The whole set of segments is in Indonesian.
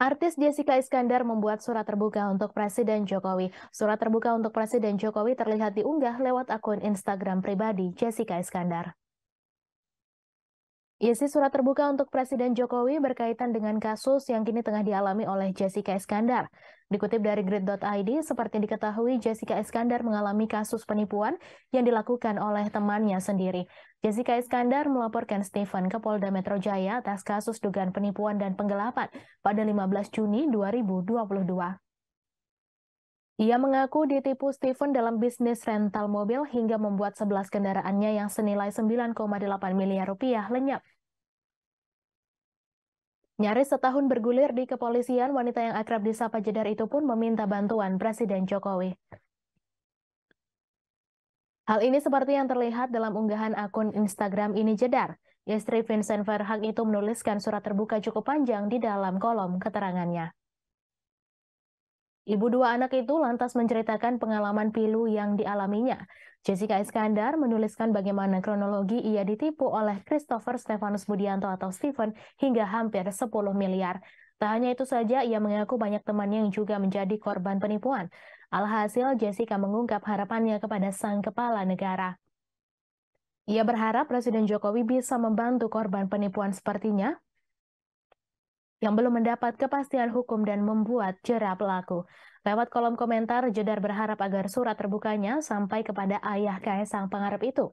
Artis Jessica Iskandar membuat surat terbuka untuk Presiden Jokowi. Surat terbuka untuk Presiden Jokowi terlihat diunggah lewat akun Instagram pribadi Jessica Iskandar. Isi surat terbuka untuk Presiden Jokowi berkaitan dengan kasus yang kini tengah dialami oleh Jessica Iskandar. Dikutip dari grid.id, seperti diketahui Jessica Iskandar mengalami kasus penipuan yang dilakukan oleh temannya sendiri. Jessica Iskandar melaporkan Stephen ke Polda Metro Jaya atas kasus dugaan penipuan dan penggelapan pada 15 Juni 2022. Ia mengaku ditipu Stephen dalam bisnis rental mobil hingga membuat 11 kendaraannya yang senilai 9,8 miliar rupiah lenyap Nyaris setahun bergulir di kepolisian, wanita yang akrab disapa Jedar itu pun meminta bantuan Presiden Jokowi. Hal ini seperti yang terlihat dalam unggahan akun Instagram ini Jedar. Istri Vincent Verhag itu menuliskan surat terbuka cukup panjang di dalam kolom keterangannya. Ibu dua anak itu lantas menceritakan pengalaman pilu yang dialaminya. Jessica Iskandar menuliskan bagaimana kronologi ia ditipu oleh Christopher Stefanus Budianto atau Stephen hingga hampir 10 miliar. Tak hanya itu saja, ia mengaku banyak temannya yang juga menjadi korban penipuan. Alhasil, Jessica mengungkap harapannya kepada sang kepala negara. Ia berharap Presiden Jokowi bisa membantu korban penipuan sepertinya yang belum mendapat kepastian hukum dan membuat jera pelaku. Lewat kolom komentar, Jedar berharap agar surat terbukanya sampai kepada ayah Kaisang Pangarep itu.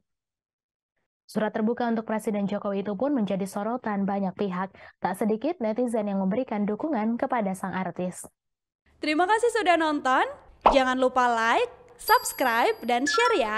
Surat terbuka untuk Presiden Jokowi itu pun menjadi sorotan banyak pihak. Tak sedikit netizen yang memberikan dukungan kepada sang artis. Terima kasih sudah nonton. Jangan lupa like, subscribe, dan share ya.